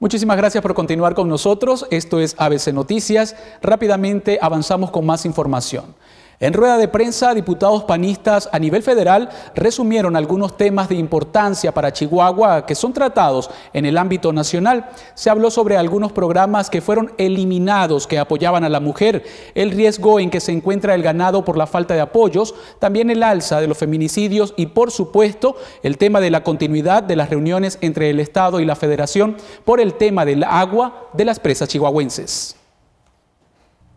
Muchísimas gracias por continuar con nosotros. Esto es ABC Noticias. Rápidamente avanzamos con más información. En rueda de prensa, diputados panistas a nivel federal resumieron algunos temas de importancia para Chihuahua que son tratados en el ámbito nacional. Se habló sobre algunos programas que fueron eliminados que apoyaban a la mujer, el riesgo en que se encuentra el ganado por la falta de apoyos, también el alza de los feminicidios y, por supuesto, el tema de la continuidad de las reuniones entre el Estado y la Federación por el tema del agua de las presas chihuahuenses.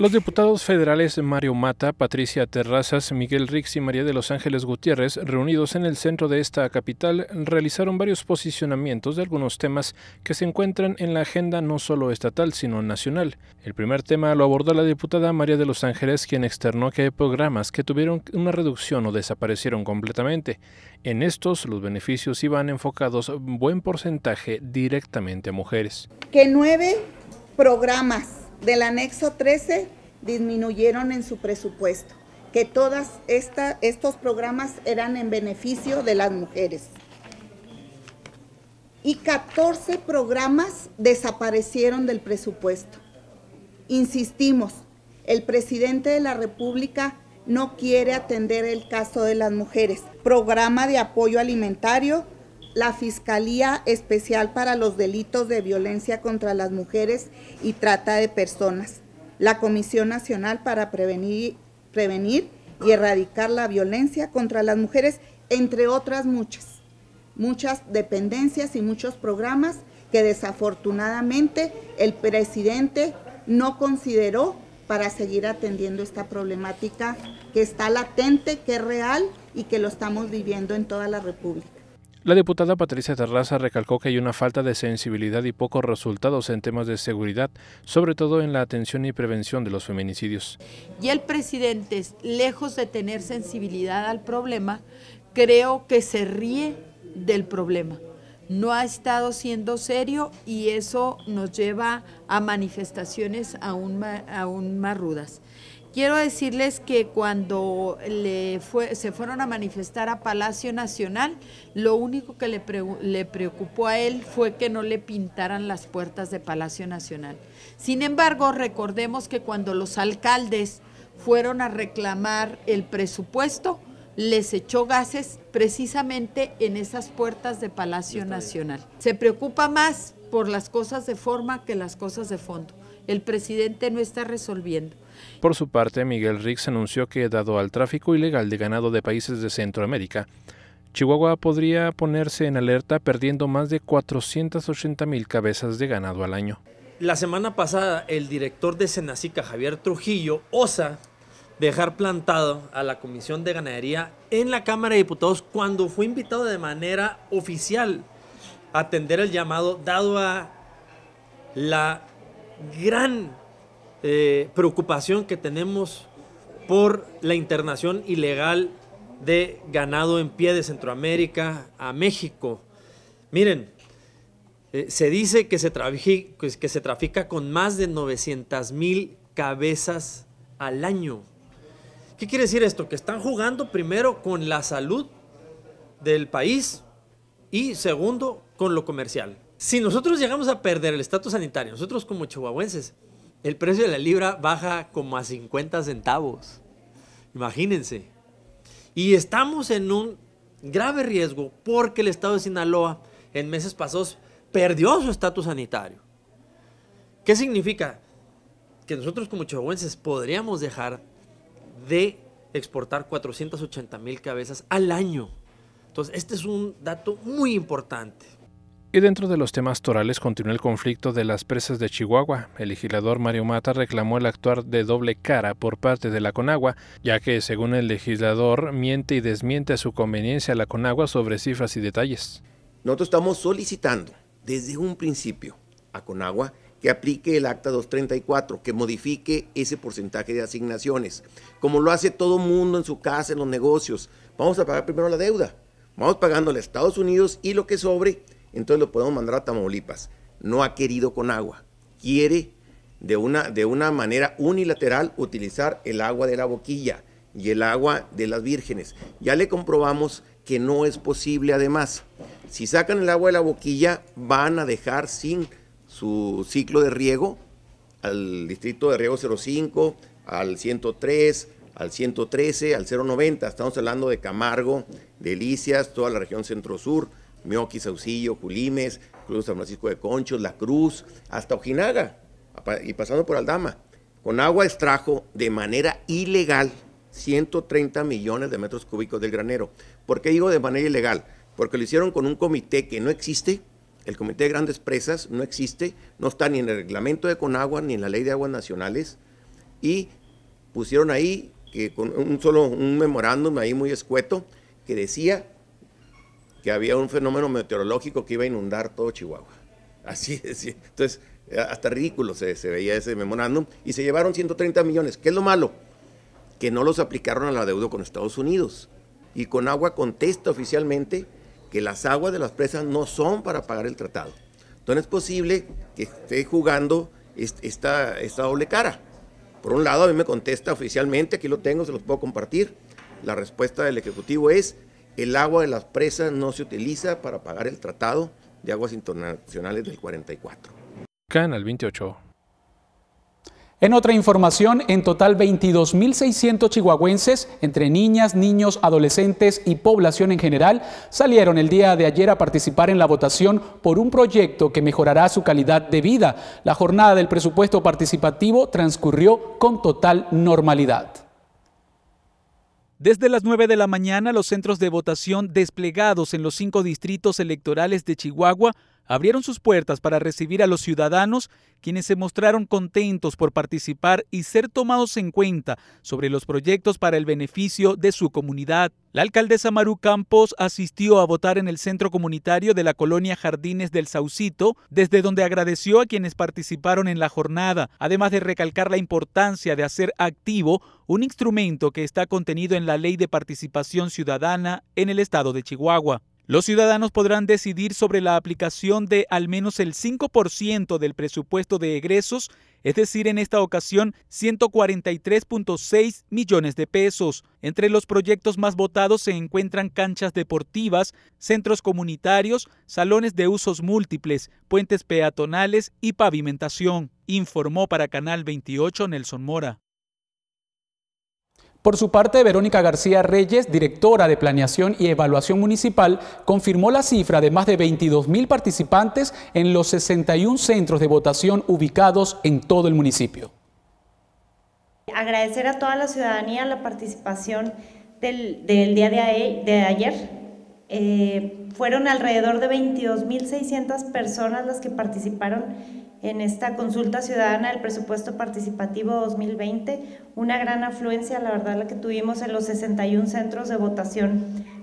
Los diputados federales Mario Mata, Patricia Terrazas, Miguel Rix y María de Los Ángeles Gutiérrez, reunidos en el centro de esta capital, realizaron varios posicionamientos de algunos temas que se encuentran en la agenda no solo estatal, sino nacional. El primer tema lo abordó la diputada María de Los Ángeles, quien externó que hay programas que tuvieron una reducción o desaparecieron completamente. En estos, los beneficios iban enfocados buen porcentaje directamente a mujeres. Que nueve programas del anexo 13 disminuyeron en su presupuesto, que todos estos programas eran en beneficio de las mujeres. Y 14 programas desaparecieron del presupuesto. Insistimos, el presidente de la República no quiere atender el caso de las mujeres. Programa de apoyo alimentario, la Fiscalía Especial para los Delitos de Violencia contra las Mujeres y Trata de Personas, la Comisión Nacional para Prevenir, y Erradicar la Violencia contra las Mujeres, entre otras muchas, muchas dependencias y muchos programas que desafortunadamente el presidente no consideró para seguir atendiendo esta problemática que está latente, que es real y que lo estamos viviendo en toda la República. La diputada Patricia Terraza recalcó que hay una falta de sensibilidad y pocos resultados en temas de seguridad, sobre todo en la atención y prevención de los feminicidios. Y el presidente, lejos de tener sensibilidad al problema, creo que se ríe del problema. No ha estado siendo serio y eso nos lleva a manifestaciones aún más, aún más rudas. Quiero decirles que cuando le fue, se fueron a manifestar a Palacio Nacional, lo único que le, le preocupó a él fue que no le pintaran las puertas de Palacio Nacional. Sin embargo, recordemos que cuando los alcaldes fueron a reclamar el presupuesto, les echó gases precisamente en esas puertas de Palacio Nacional. Se preocupa más por las cosas de forma que las cosas de fondo. El presidente no está resolviendo. Por su parte, Miguel Rix anunció que, dado al tráfico ilegal de ganado de países de Centroamérica, Chihuahua podría ponerse en alerta perdiendo más de 480 mil cabezas de ganado al año. La semana pasada, el director de Senacica, Javier Trujillo, osa dejar plantado a la Comisión de Ganadería en la Cámara de Diputados cuando fue invitado de manera oficial a atender el llamado dado a la gran eh, preocupación que tenemos por la internación ilegal de ganado en pie de Centroamérica a México. Miren, eh, se dice que se, pues, que se trafica con más de 900 mil cabezas al año. ¿Qué quiere decir esto? Que están jugando primero con la salud del país y segundo con lo comercial. Si nosotros llegamos a perder el estatus sanitario, nosotros como chihuahuenses, el precio de la libra baja como a 50 centavos. Imagínense. Y estamos en un grave riesgo porque el estado de Sinaloa en meses pasados perdió su estatus sanitario. ¿Qué significa? Que nosotros como chihuahuenses podríamos dejar de exportar 480 mil cabezas al año. Entonces, este es un dato muy importante. Y dentro de los temas torales continúa el conflicto de las presas de Chihuahua. El legislador Mario Mata reclamó el actuar de doble cara por parte de la Conagua, ya que, según el legislador, miente y desmiente a su conveniencia a la Conagua sobre cifras y detalles. Nosotros estamos solicitando desde un principio a Conagua que aplique el Acta 234, que modifique ese porcentaje de asignaciones, como lo hace todo mundo en su casa, en los negocios. Vamos a pagar primero la deuda, vamos pagando a Estados Unidos y lo que sobre entonces lo podemos mandar a Tamaulipas. No ha querido con agua, quiere de una, de una manera unilateral utilizar el agua de la boquilla y el agua de las vírgenes. Ya le comprobamos que no es posible además. Si sacan el agua de la boquilla, van a dejar sin su ciclo de riego al distrito de riego 05, al 103, al 113, al 090. Estamos hablando de Camargo, de Delicias, toda la región centro-sur. Mioqui, Saucillo, Culimes, Cruz San Francisco de Conchos, La Cruz, hasta Ojinaga y pasando por Aldama. Conagua extrajo de manera ilegal 130 millones de metros cúbicos del granero. ¿Por qué digo de manera ilegal? Porque lo hicieron con un comité que no existe, el Comité de Grandes Presas no existe, no está ni en el reglamento de Conagua ni en la Ley de Aguas Nacionales, y pusieron ahí que con un solo un memorándum ahí muy escueto que decía que había un fenómeno meteorológico que iba a inundar todo Chihuahua. Así es. Entonces, eh, hasta ridículo se, veía ese memorándum. Y se llevaron 130 millones. ¿Qué es lo malo? Que no los aplicaron a la deuda con Estados Unidos. Y con agua contesta oficialmente que las aguas de las presas no son para pagar el tratado. Entonces es posible que esté jugando esta, esta doble cara. Por un lado, a mí me contesta oficialmente, aquí lo tengo, se los puedo compartir. La respuesta del Ejecutivo es el agua de las presas no se utiliza para pagar el Tratado de Aguas Internacionales del 44. Canal 28. En otra información, en total 22.600 chihuahuenses, entre niñas, niños, adolescentes y población en general, salieron el día de ayer a participar en la votación por un proyecto que mejorará su calidad de vida. La jornada del presupuesto participativo transcurrió con total normalidad. Desde las 9 de la mañana, los centros de votación desplegados en los cinco distritos electorales de Chihuahua abrieron sus puertas para recibir a los ciudadanos, quienes se mostraron contentos por participar y ser tomados en cuenta sobre los proyectos para el beneficio de su comunidad. La alcaldesa Maru Campos asistió a votar en el centro comunitario de la colonia Jardines del Saucito, desde donde agradeció a quienes participaron en la jornada, además de recalcar la importancia de hacer activo un instrumento que está contenido en la Ley de Participación Ciudadana en el Estado de Chihuahua. Los ciudadanos podrán decidir sobre la aplicación de al menos el 5% del presupuesto de egresos, es decir, en esta ocasión 143.6 millones de pesos. Entre los proyectos más votados se encuentran canchas deportivas, centros comunitarios, salones de usos múltiples, puentes peatonales y pavimentación, informó para Canal 28 Nelson Mora. Por su parte, Verónica García Reyes, directora de Planeación y Evaluación Municipal, confirmó la cifra de más de 22 mil participantes en los 61 centros de votación ubicados en todo el municipio. Agradecer a toda la ciudadanía la participación del, día de, ayer. Eh, fueron alrededor de 22.600 personas las que participaron en esta consulta ciudadana del presupuesto participativo 2020, una gran afluencia, la verdad, la que tuvimos en los 61 centros de votación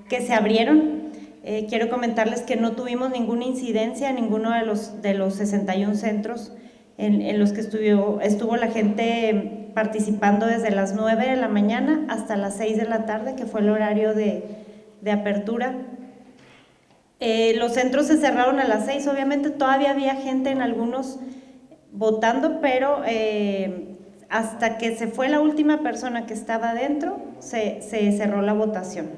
que se abrieron. Eh, quiero comentarles que no tuvimos ninguna incidencia en ninguno de los, de los 61 centros en, los que estuvo, estuvo la gente participando desde las 9 de la mañana hasta las 6 de la tarde, que fue el horario de, de apertura. Eh, los centros se cerraron a las seis obviamente todavía había gente en algunos votando, pero eh, hasta que se fue la última persona que estaba dentro se, cerró la votación.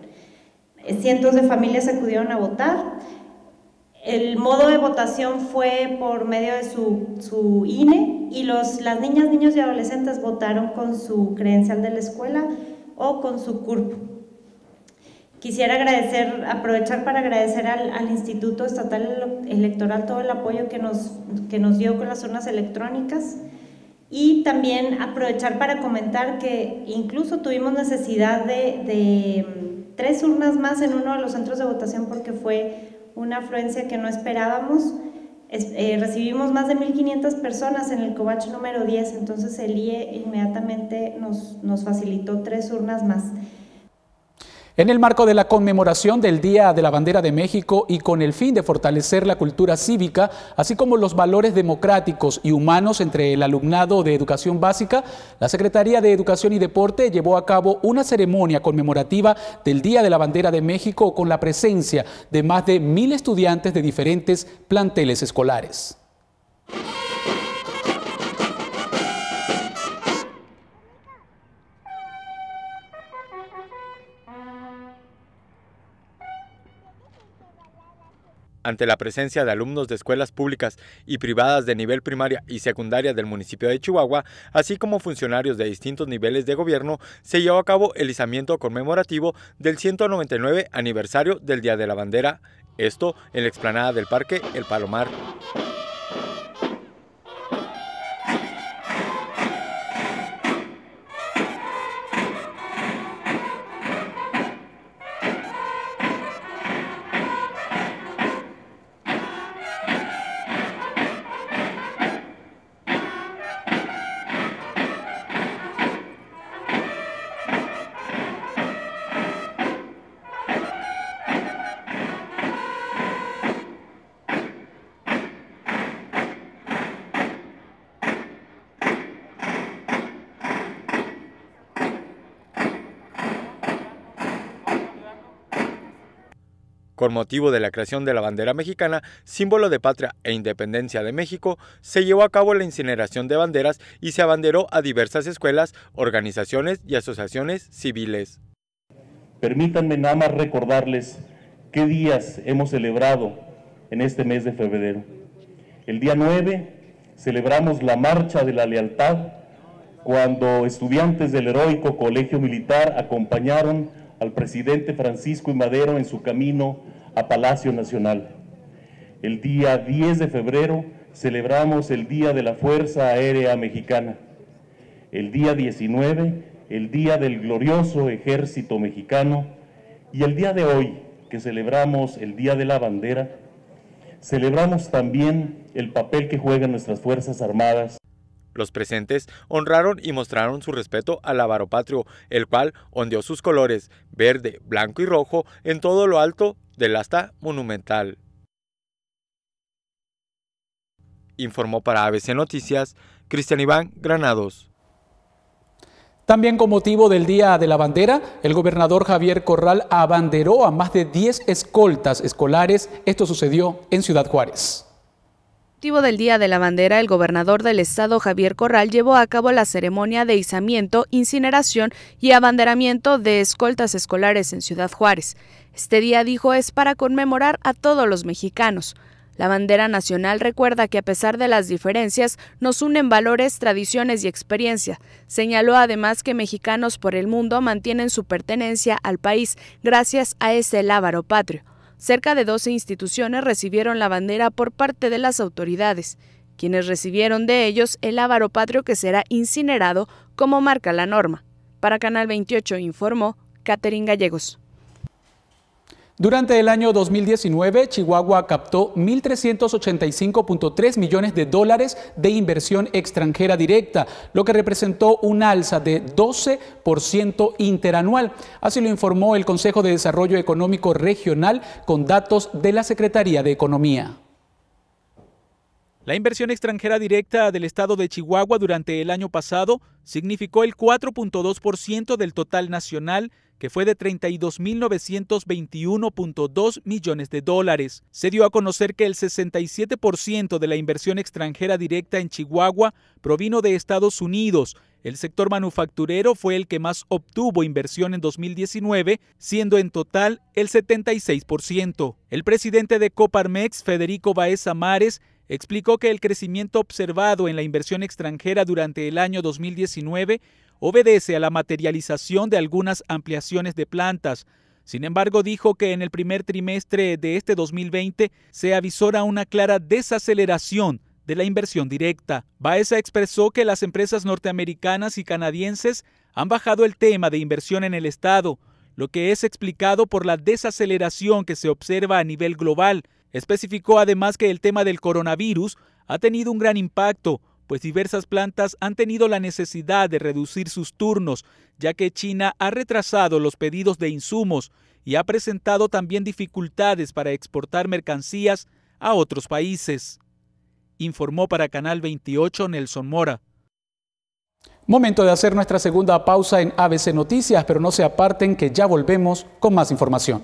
Eh, cientos de familias acudieron a votar. El modo de votación fue por medio de su, INE y los, las niñas, niños y adolescentes votaron con su credencial de la escuela o con su CURP. Quisiera agradecer, aprovechar para agradecer al, Instituto Estatal Electoral todo el apoyo que nos, que nos dio con las urnas electrónicas y también aprovechar para comentar que incluso tuvimos necesidad de, tres urnas más en uno de los centros de votación porque fue una afluencia que no esperábamos. Eh, recibimos más de 1.500 personas en el cobach número 10, entonces el IE inmediatamente nos, nos facilitó tres urnas más. En el marco de la conmemoración del Día de la Bandera de México y con el fin de fortalecer la cultura cívica, así como los valores democráticos y humanos entre el alumnado de educación básica, la Secretaría de Educación y Deporte llevó a cabo una ceremonia conmemorativa del Día de la Bandera de México con la presencia de más de mil estudiantes de diferentes planteles escolares. ante la presencia de alumnos de escuelas públicas y privadas de nivel primaria y secundaria del municipio de Chihuahua, así como funcionarios de distintos niveles de gobierno, se llevó a cabo el izamiento conmemorativo del 199 aniversario del Día de la Bandera, esto en la explanada del Parque El Palomar. Con motivo de la creación de la bandera mexicana, símbolo de patria e independencia de México, se llevó a cabo la incineración de banderas y se abanderó a diversas escuelas, organizaciones y asociaciones civiles. Permítanme nada más recordarles qué días hemos celebrado en este mes de febrero. El día 9 celebramos la Marcha de la Lealtad, cuando estudiantes del heroico Colegio Militar acompañaron al presidente Francisco I. Madero en su camino a Palacio Nacional. El día 10 de febrero celebramos el Día de la Fuerza Aérea Mexicana. El día 19, el Día del Glorioso Ejército Mexicano. Y el día de hoy, que celebramos el Día de la Bandera, celebramos también el papel que juegan nuestras Fuerzas Armadas. Los presentes honraron y mostraron su respeto al avaro patrio, el cual ondeó sus colores, verde, blanco y rojo, en todo lo alto del asta monumental. Informó para ABC Noticias Cristian Iván Granados. También con motivo del Día de la Bandera, el gobernador Javier Corral abanderó a más de 10 escoltas escolares. Esto sucedió en Ciudad Juárez. Objetivo del Día de la Bandera, el gobernador del estado Javier Corral llevó a cabo la ceremonia de izamiento, incineración y abanderamiento de escoltas escolares en Ciudad Juárez. Este día, dijo, es para conmemorar a todos los mexicanos. La bandera nacional recuerda que a pesar de las diferencias, nos unen valores, tradiciones y experiencia. Señaló además que mexicanos por el mundo mantienen su pertenencia al país gracias a ese lábaro patrio cerca de 12 instituciones recibieron la bandera por parte de las autoridades, quienes recibieron de ellos el ávaro patrio que será incinerado como marca la norma. Para Canal 28 informó Catherine Gallegos. Durante el año 2019, Chihuahua captó 1.385.3 millones de dólares de inversión extranjera directa, lo que representó un alza de 12% interanual. Así lo informó el Consejo de Desarrollo Económico Regional con datos de la Secretaría de Economía. La inversión extranjera directa del estado de Chihuahua durante el año pasado significó el 4.2% del total nacional, que fue de 32.921.2 millones de dólares. Se dio a conocer que el 67% de la inversión extranjera directa en Chihuahua provino de Estados Unidos. El sector manufacturero fue el que más obtuvo inversión en 2019, siendo en total el 76%. El presidente de Coparmex, Federico Baez Amares, explicó que el crecimiento observado en la inversión extranjera durante el año 2019 obedece a la materialización de algunas ampliaciones de plantas. Sin embargo, dijo que en el primer trimestre de este 2020 se avisora una clara desaceleración de la inversión directa. Baeza expresó que las empresas norteamericanas y canadienses han bajado el tema de inversión en el Estado, lo que es explicado por la desaceleración que se observa a nivel global, Especificó además que el tema del coronavirus ha tenido un gran impacto, pues diversas plantas han tenido la necesidad de reducir sus turnos, ya que China ha retrasado los pedidos de insumos y ha presentado también dificultades para exportar mercancías a otros países. Informó para Canal 28 Nelson Mora. Momento de hacer nuestra segunda pausa en ABC Noticias, pero no se aparten que ya volvemos con más información.